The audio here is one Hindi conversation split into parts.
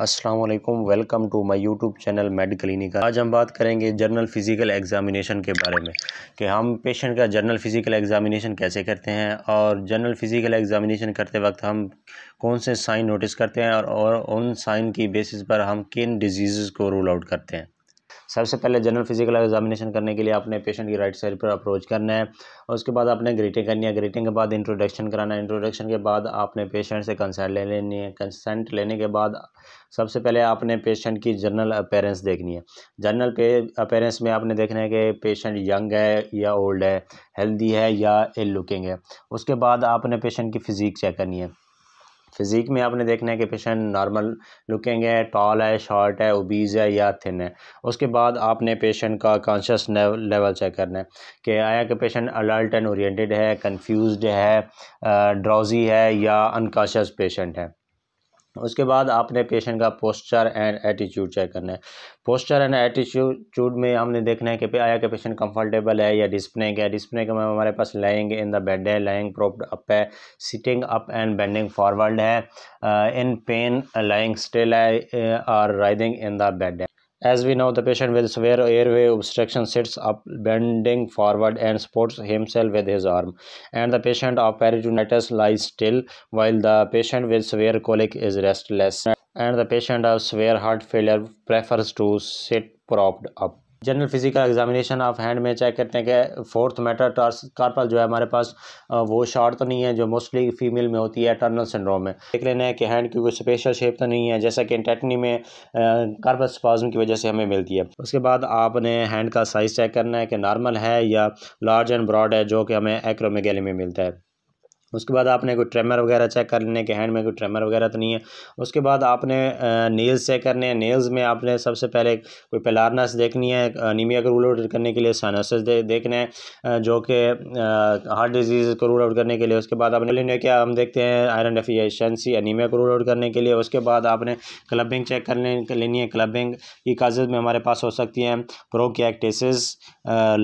वालेकुम welcome to my YouTube channel Med Clinic आज हम बात करेंगे जर्नल फिज़िकल एग्जामिनेशन के बारे में कि हम पेशेंट का जनरल फिज़िकल एग्जामिनेशन कैसे करते हैं और जनरल फिज़िकल एग्जामिनेशन करते वक्त हम कौन से साइन नोटिस करते हैं और, और उन साइन की बेसिस पर हम किन डिजीज़ को रूल आउट करते हैं सबसे पहले जनरल फिजिकल एग्जामिनेशन करने के लिए आपने पेशेंट की राइट साइड पर अप्रोच करना है और उसके बाद आपने ग्रीटिंग करनी है ग्रीटिंग के बाद इंट्रोडक्शन कराना है इंट्रोडक्शन के बाद आपने पेशेंट से कंसेंट ले लेनी है कंसेंट लेने के बाद सबसे पहले आपने पेशेंट की जनरल अपेयरेंस देखनी है जनरल अपेयरेंस में आपने देखना है कि पेशेंट यंग है या ओल्ड है हेल्दी है या इल लुकिंग है उसके बाद आपने पेशेंट की फ़िज़ीक चेक करनी है फिज़ीक में आपने देखना है कि पेशेंट नॉर्मल लुकिंग है टॉल है शॉर्ट है ओबीज़ है या थिन है उसके बाद आपने पेशेंट का कॉन्शियस लेवल चेक करना है कि आया कि पेशेंट अलर्ट एंड ओरिएंटेड है कंफ्यूज्ड है ड्राउज़ी है या अनकॉन्शियस पेशेंट है उसके बाद आपने पेशेंट का पोस्चर एंड एटीट्यूड चेक करना है पोस्चर एंड एटीट्यूड में हमने देखना है कि आया कि पेशेंट कंफर्टेबल है या डिस्प्लेइंग है डिस्प्लेइंग में हमारे पास लाइंग इन द बेड है लाइंग प्रोप्ड अप है sitting up and bending forward है इन पेन लाइंग स्टिल है और राइडिंग इन द बेड है As we know, the patient with severe airway obstruction sits up, bending forward and supports himself with his arm. And the patient of peritonitis lies still, while the patient with severe colic is restless. And the patient of severe heart failure prefers to sit propped up. General physical examination of hand में चेक करते हैं कि फोर्थ मेटर टॉर्स कार्पल जो है हमारे पास वो शॉर्ट तो नहीं है जो मोस्टली फीमेल में होती है टर्नल सिंड्रोम में देख लेना है कि हैंड की कोई स्पेशल शेप तो नहीं है जैसा कि इंटेटनी में कार्पल स्पाज्म की वजह से हमें मिलती है उसके बाद आपने हैंड का साइज़ चेक करना है कि नॉर्मल है या लार्ज एंड ब्रॉड है जो कि हमें एक्रोमेगेली में मिलता है उसके बाद आपने कोई ट्रेमर वगैरह चेक कर लेने के हैंड में कोई ट्रेमर वगैरह तो नहीं है उसके बाद आपने नेल्स चेक करने हैं नेल्स में आपने सबसे पहले कोई पेलारनस देखनी है अनिमिया को रूल आउट करने के लिए साइनोसिस दे, देखना है जो कि हार्ट डिजीज़ को रूल आउट करने के लिए उसके बाद आपने लेने क्या हम देखते हैं आयरन डेफिशेंसी अनिमिया को रूल आउट करने के लिए उसके बाद आपने क्लबिंग चेक कर लेनी है क्लबिंग की काजेज में हमारे पास हो सकती हैं bronchiectasis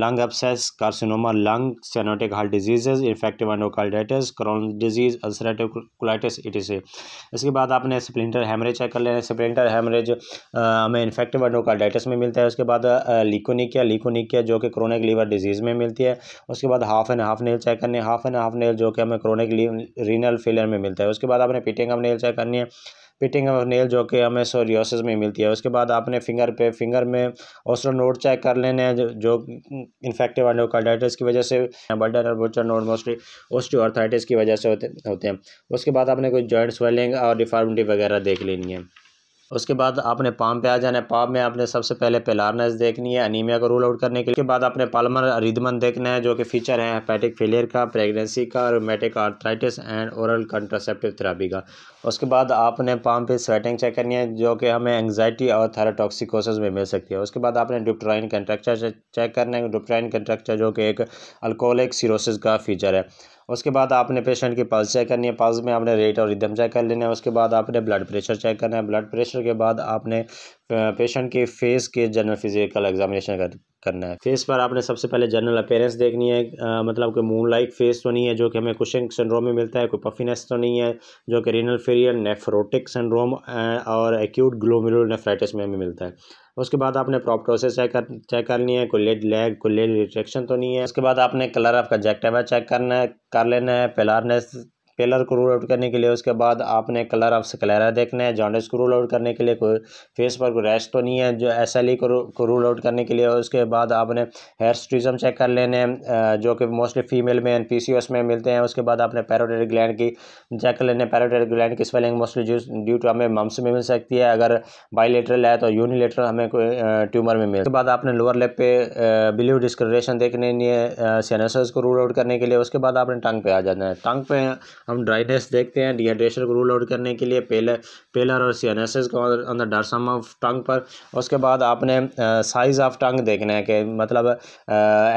lung abscess carcinoma lung cyanotic heart disease infective endocarditis Crohn disease ulcerative colitis it is इसके बाद आपने स्प्लिंटर हेमरेज चेक कर लेना है स्प्लिंटर हेमरेज हमें इन्फेक्टिव एंडोकार्डाइटिस में मिलता है उसके बाद लिकोनिकिया लिकोनिकिया जो कि क्रोनिक लीवर डिजीज़ में मिलती है उसके बाद half and half nail check करनी है हाफ एंड हाफ नेल जो कि हमें क्रोनिक रीनल फेलियर में मिलता है उसके बाद आपने पीटिंग ऑफ नेल चेक करनी है फिटिंग और नेल जो कि हमें सोरियोसिस में मिलती है उसके बाद आपने फिंगर पे फिंगर में ओस्ट्रो नोट चेक कर लेने हैं जो, इन्फेक्टिव एंडोकार्डाइटिस की वजह से बल्डर और बोचर नोट मोस्टली ओस्टियोआर्थराइटिस की वजह से होते होते हैं उसके बाद आपने कोई जॉइंट स्वेलिंग और डिफॉर्मिटी वगैरह देख लेनी है उसके बाद आपने पाम पे आ जाना है पाम में आपने सबसे पहले पेलारनेस देखनी है अनिमिया को रूल आउट करने के लिए बाद आपने पालमर रिदमन देखना है जो कि फीचर है हेपेटिक फेलियर का प्रेगनेंसी का rheumatic arthritis and oral contraceptive therapy का उसके बाद आपने पाम पे स्वेटिंग चेक करनी है जो कि हमें एंगजाइटी और थैराटॉक्सिकोसिस में मिल सकती है उसके बाद आपने डिप्ट्राइन कंट्रक्चर चेक करना है डिप्ट्राइन कंट्रक्चर जो कि एक अल्कोहलिक सीरोसिस का फीचर है उसके बाद आपने पेशेंट की पल्स चेक करनी है पल्स में आपने रेट और रिदम चेक कर लेना है उसके बाद आपने ब्लड प्रेशर चेक करना है ब्लड प्रेशर के बाद आपने पेशेंट के फेस के जनरल फिजिकल एग्जामिनेशन कर, करना है फेस पर आपने सबसे पहले जनरल अपेयरेंस देखनी है आ, मतलब कोई मून लाइक फेस तो नहीं है जो कि हमें कुशिंग सिंड्रोम में मिलता है कोई पफीनेस तो नहीं है जो कि रीनल फेरियर नेफ्रोटिक सिंड्रोम और एक्यूट नेफ्राइटिस में हमें मिलता है उसके बाद आपने प्रोसेस चेक कर चेक करनी है कोई लेड लैग कोई लेड रिट्रेक्शन तो नहीं है उसके बाद आपने कलर ऑफ कंजेक्टिवा चेक करना है कर लेना है पेलारनेस पिलर को रूल आउट करने के लिए उसके बाद आपने कलर ऑफ स्कलेरा देखना है जॉन्डस को रूल आउट करने के लिए कोई फेस पर कोई रैश तो नहीं है जो एस एल ई को रूल आउट करने के लिए उसके बाद आपने हेयर स्ट्रीजम चेक कर लेने हैं जो कि मोस्टली फीमेल में एन पी सी एस में मिलते हैं उसके बाद आपने पैरोटेड ग्लैंड की चेक कर लेने पैरोटेड ग्लैंड की स्वेलिंग मोस्टली ड्यू टू हमें मम्स में मिल सकती है अगर बाइलेटरल है तो यूनिलेटरल हमें कोई ट्यूमर में मिलता उसके बाद आपने लोअर लेप पे ब्लू डिस्क्रेशन देखने लिए सेनेसर्स को रूल आउट करने के लिए उसके बाद आपने टंग पे आ जाना है टंग पे हम ड्राइनेस देखते हैं डिहाइड्रेशन को रूल आउट करने के लिए पेलर पेलर और सी एन एस एस को अंदर डरसम ऑफ टंग पर उसके बाद आपने साइज़ ऑफ टंग देखना है कि मतलब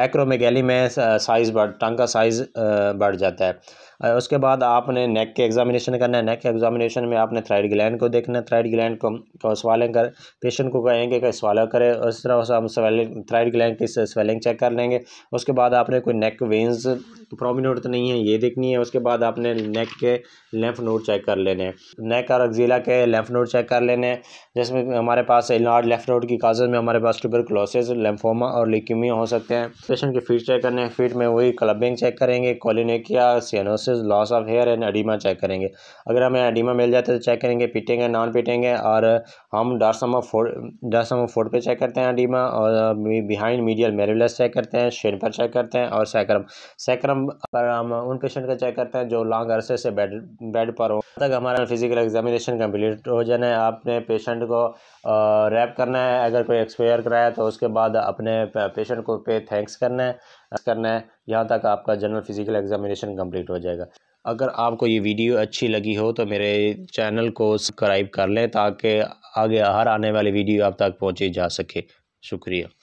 एक्रोमेगैली में साइज़ बढ़ टंग का साइज़ बढ़ जाता है उसके बाद आपने नेक के एग्जामिनेशन करना है नेक के एग्जामिनेशन में आपने थ्राइड ग्लैंड को देखना है थ्राइड ग्लैंड को का स्वालिंग कर पेशेंट को कहेंगे कि स्वालो करें उस तरह से हम स्वेलिंग थ्राइड ग्लैंड की स्वेलिंग चेक कर लेंगे उसके बाद आपने कोई नेक वेंस प्रोमिनोट तो नहीं है ये देखनी है उसके बाद आपने नेक के लेंफ नोट चेक कर लेने हैं नेक और अगजिला के लेंफ नोट चेक कर लेने हैं जिसमें हमारे पास इलाज लेफ्ट नोट की काजेज में हमारे पास क्लोसेज लेम्फोमा और लिक्यूमिया हो सकते हैं पेशेंट के फीट चेक करने हैं फीट में वही क्लबिंग चेक करेंगे koilonychia cyanosis versus loss of hair and oedema check करेंगे अगर हमें एडिमा मिल जाता है तो चेक करेंगे पिटेंगे नॉन पिटेंगे और हम डारसमा फोर्ड डारसमा फोर्ड पे चेक करते हैं डीमा और बिहाइंड मीडियल मेरेलस चेक करते हैं शेन पर चेक करते हैं और सैक्रम सैक्रम पर हम उन पेशेंट का चेक करते हैं जो लॉन्ग अरसे से बेड बेड पर हो तक हमारा फिजिकल एग्जामिनेशन कम्प्लीट हो जाना है आपने पेशेंट को रैप uh, करना है अगर कोई एक्सपायर कराया तो उसके बाद अपने पेशेंट को पे थैंक्स करना है करना है यहाँ तक आपका जनरल फिजिकल एग्जामिनेशन कम्प्लीट हो जाएगा अगर आपको ये वीडियो अच्छी लगी हो तो मेरे चैनल को सब्सक्राइब कर लें ताकि आगे हर आने वाली वीडियो आप तक पहुँची जा सके शुक्रिया